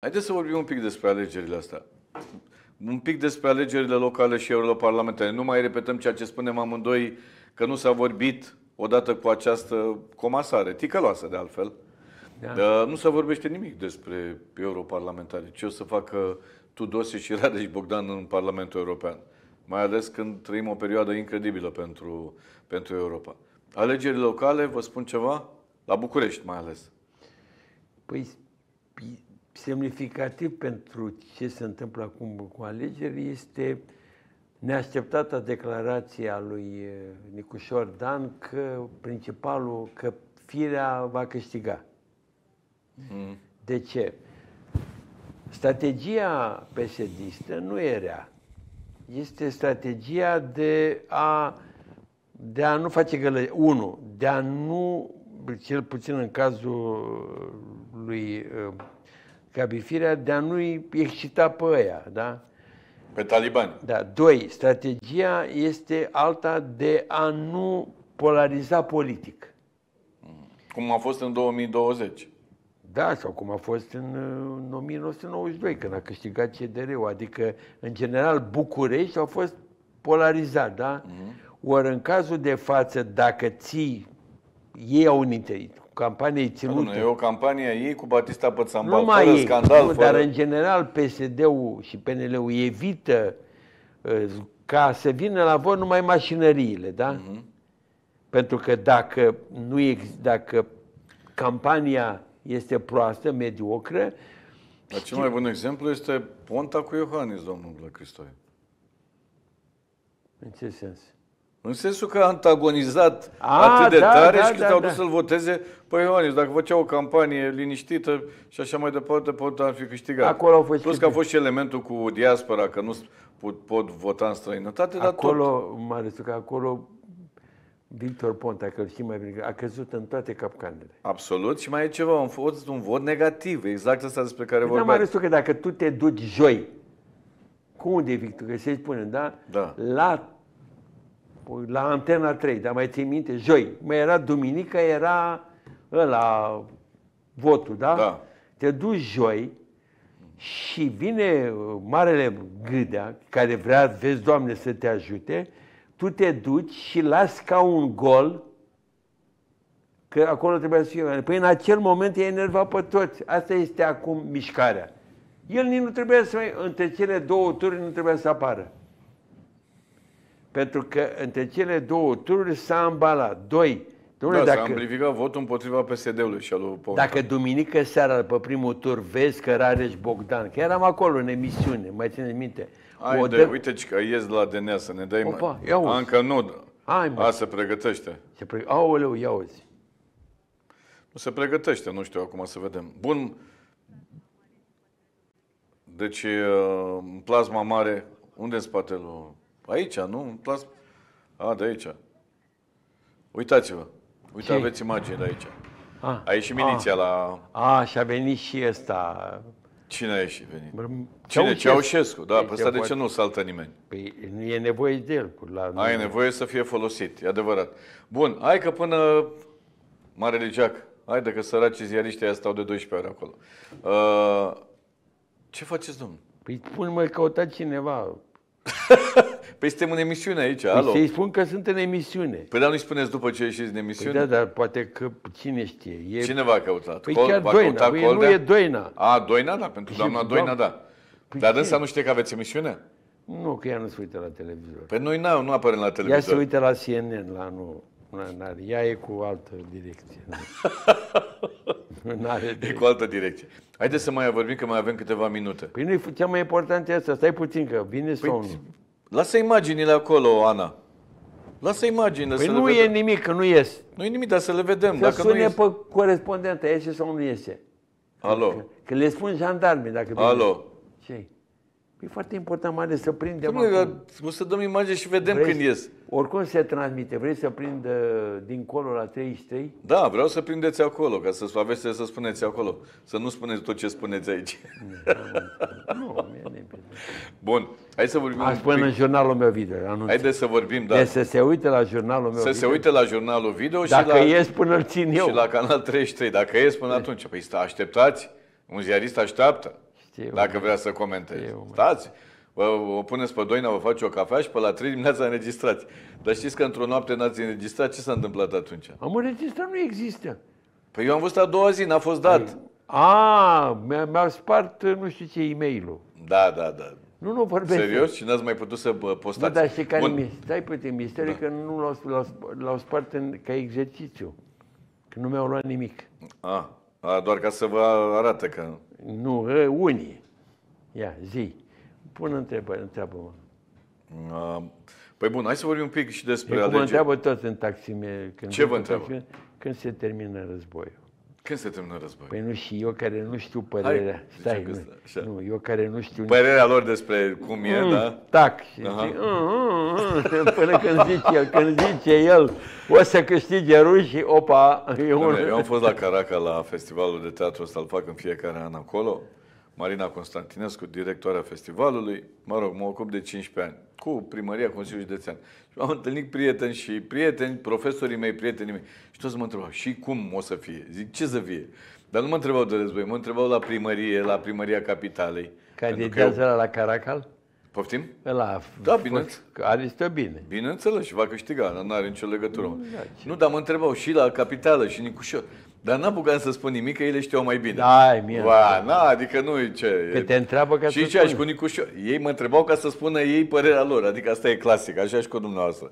Haideți să vorbim un pic despre alegerile astea. Un pic despre alegerile locale și europarlamentare. Nu mai repetăm ceea ce spunem amândoi, că nu s-a vorbit odată cu această comasare, ticăloasă de altfel. Da. Dar nu se vorbește nimic despre europarlamentare. Ce o să facă Tudose și Radeș Bogdan în Parlamentul European? Mai ales când trăim o perioadă incredibilă pentru, pentru Europa. Alegerile locale, vă spun ceva? La București mai ales. Păi semnificativ pentru ce se întâmplă acum cu alegeri este neașteptata declarație a lui eh, Nicușor Dan că principalul, că firea va câștiga. Mm. De ce? Strategia psd nu era. Este strategia de a, de a nu face gălăgie. Unu, de a nu, cel puțin în cazul lui eh, firea de a nu-i excita pe ăia, da? Pe talibani. Da. Doi, strategia este alta de a nu polariza politic. Cum a fost în 2020. Da, sau cum a fost în, în 1992, când a câștigat CDR-ul. Adică, în general, București au fost polarizat, da? Mm-hmm. Ori în cazul de față, dacă ții, ei au un interes, campaniei ținute. Nu, e o campanie a ei cu Batista Pățambal, Numai fără ei, scandal. Nu, fără... Dar în general PSD-ul și PNL-ul evită uh, ca să vină la vot numai mașinăriile, da? Uh-huh. Pentru că dacă, nu ex- dacă campania este proastă, mediocră... Dar cel mai bun exemplu este Ponta cu Iohannis, domnul Cristoi. În ce sens? În sensul că a antagonizat a, atât de da, tare da, și că da, au da. dus da. să-l voteze pe Ioanis. Dacă făcea o campanie liniștită și așa mai departe, pot ar fi câștigat. Acolo au fost Plus că a fost și elementul cu diaspora, că nu pot, pot vota în străinătate, acolo, tot. Mă Acolo, că acolo Victor Ponta, că știi mai bine, a căzut în toate capcanele. Absolut. Și mai e ceva, un fost un vot negativ, exact asta despre care păi da, vorbeam. Dar mai că dacă tu te duci joi, cu unde e Victor? Că se spune, da? Da. La la Antena 3, dar mai ții minte, joi, mai era duminică, era la votul, da? da. Te duci joi și vine uh, marele gâdea care vrea, vezi, Doamne, să te ajute, tu te duci și las ca un gol că acolo trebuia să fie. Păi în acel moment e enervat pe toți. Asta este acum mișcarea. El nici nu trebuia să mai, între cele două tururi nu trebuia să apară pentru că între cele două tururi s-a îmbalat. Doi, Domnule, da, dacă, s-a amplificat votul împotriva PSD-ului și al lui Ponta. Dacă duminică seara, pe primul tur, vezi că Rareș Bogdan, că eram acolo în emisiune, mai țineți minte. Ai, dă... De... uite că ies la DNA să ne dai Opa, mai. Ia nu. Hai mă. A, se pregătește. Se preg... Aoleu, ia uzi. Nu se pregătește, nu știu acum să vedem. Bun. Deci, uh, în plasma mare, unde în spatele Aici, nu? Las... A, de aici. Uitați-vă. Uite, Ce? aveți imagine de aici. A, a ieșit miliția a, la... A, și a venit și ăsta. Cine a ieșit venit? Cine? Ceaușescu. Da, pe ăsta de ce nu saltă nimeni? Păi e nevoie de el. La... Ai nevoie să fie folosit, e adevărat. Bun, hai că până Marele Geac, haide că săraci ziariștii ăia stau de 12 ore acolo. Uh, ce faceți, domnul? Păi spun mă, căutat cineva. Păi suntem în emisiune aici, păi alo. Să-i spun că sunt în emisiune. Păi dar nu-i spuneți după ce ieșiți din emisiune? Păi da, dar poate că cine știe. E... Cine v-a căutat? Păi chiar Doina, păi nu e Doina. A, Doina, da, pentru păi doamna Doina, da. Păi dar dânsa nu știe că aveți emisiune? Nu, că ea nu se uită la televizor. Păi noi nu, nu apărăm la televizor. Ea se uită la CNN, la nu. n Ea e cu altă direcție. N-are e cu altă direcție. Haideți să mai vorbim, că mai avem câteva minute. Păi nu cea mai importantă asta. Stai puțin, că vine păi, sau nu? Lasă imaginile acolo, Ana. Lasă imaginile păi să nu le vedem. e nimic, că nu ies. Nu e nimic, dar să le vedem. Să dacă sune nu pe corespondentă, iese sau nu iese. Alo. Că, că le spun jandarmii dacă... Alo. Ce? E foarte important, mai ales să prindem Dom'le, acum. O să dăm imagine și vedem vrei, când ies. Oricum se transmite. Vrei să prind dincolo la 33? Da, vreau să prindeți acolo, ca să aveți să spuneți acolo. Să nu spuneți tot ce spuneți aici. Nu, nu Bun, hai să vorbim Aș spune în jurnalul meu video. Anunț. Haideți să vorbim, da. De deci să se uite la jurnalul meu Să video. se uite la jurnalul video dacă la... Dacă ies până îl țin eu. Și la Canal 33, dacă ies până atunci. Păi așteptați, un ziarist așteaptă. Știu, dacă vrea să comenteze. Știu, Stați! Vă, vă puneți pe Doina, vă face o cafea și pe la 3 dimineața înregistrați. Dar știți că într-o noapte n-ați înregistrat? Ce s-a întâmplat atunci? Am înregistrat, nu există. Păi eu am văzut a doua zi, n-a fost dat. Păi, a, mi spart nu știu ce e mail Da, da, da. Nu, nu vorbesc. Serios? Și n-ați mai putut să uh, postați? Nu, dar știi care mi Stai puțin, misterie da. că nu l-au, l-au, l-au spart în, ca exercițiu. Că nu mi-au luat nimic. A, ah, a, doar ca să vă arată că... Nu, unii. Ia, zi. Pun întrebări, întreabă-mă. Păi bun, hai să vorbim un pic și despre alegeri. cum întreabă tot în taxime. Când Ce vă întreabă? când se termină războiul. Când se termină războiul? Păi nu și eu care nu știu părerea. Hai, Stai, nu, așa. nu, eu care nu știu... Părerea lor despre cum e, mm, da? Tac. Și zic, mm, mm, mm. până când zice el, când zice el, o să câștige rușii, opa, e Eu am fost la Caraca la festivalul de teatru ăsta, îl fac în fiecare an acolo. Marina Constantinescu, directoarea festivalului, mă rog, mă ocup de 15 ani, cu primăria Consiliului Județean. Și am întâlnit prieteni și prieteni, profesorii mei, prietenii mei. Și toți mă întrebau, și cum o să fie? Zic, ce să fie? Dar nu mă întrebau de război, mă întrebau la primărie, la primăria capitalei. Candidează eu... la Caracal? Poftim? Ăla da, bine. Are stă bine. Bineînțeles, și va câștiga, dar nu are nicio legătură. Da, Nu, dar mă întrebau și la Capitală și Nicușor. Dar n bucat să spun nimic, că ele știu mai bine. Da, e mie. Ba, na, adică nu e ce. Că te întreabă ca și să ce, aș cu Nicușor. Ei mă întrebau ca să spună ei părerea lor, adică asta e clasic, așa și cu dumneavoastră.